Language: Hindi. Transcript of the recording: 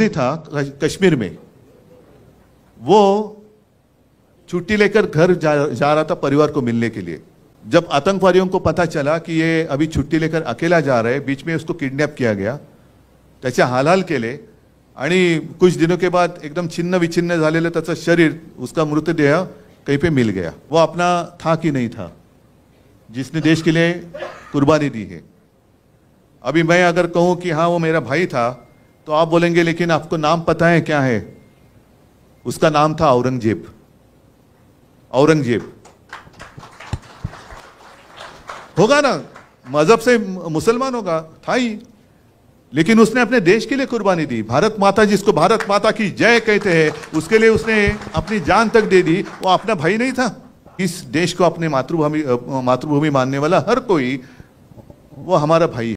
था कश्मीर में वो छुट्टी लेकर घर जा, जा रहा था परिवार को मिलने के लिए जब आतंकवादियों को पता चला कि ये अभी छुट्टी लेकर अकेला जा रहे बीच में उसको किडनैप किया गया त्याचे हालहाल केले आणि कुछ दिनों के बाद एकदम छिन्न विछिन्न झालेलं त्याचं शरीर उसका मृतदेह कहीं पे मिल गया वो अपना था कि नहीं था जिसने देश के लिए कुर्बानी दी है अभी मैं अगर कहूँ कि हाँ वो मेरा भाई था तो आप बोलेंगे लेकिन आपको नाम पता है क्या है उसका नाम था औरंगजेब औरंगजेब होगा ना मजहब से मुसलमान होगा था ही लेकिन उसने अपने देश के लिए कुर्बानी दी भारत माता जिसको भारत माता की जय कहते हैं उसके लिए उसने अपनी जान तक दे दी वो अपना भाई नहीं था इस देश को अपने मातृभूमि मातृभूमि मानने वाला हर कोई वो हमारा भाई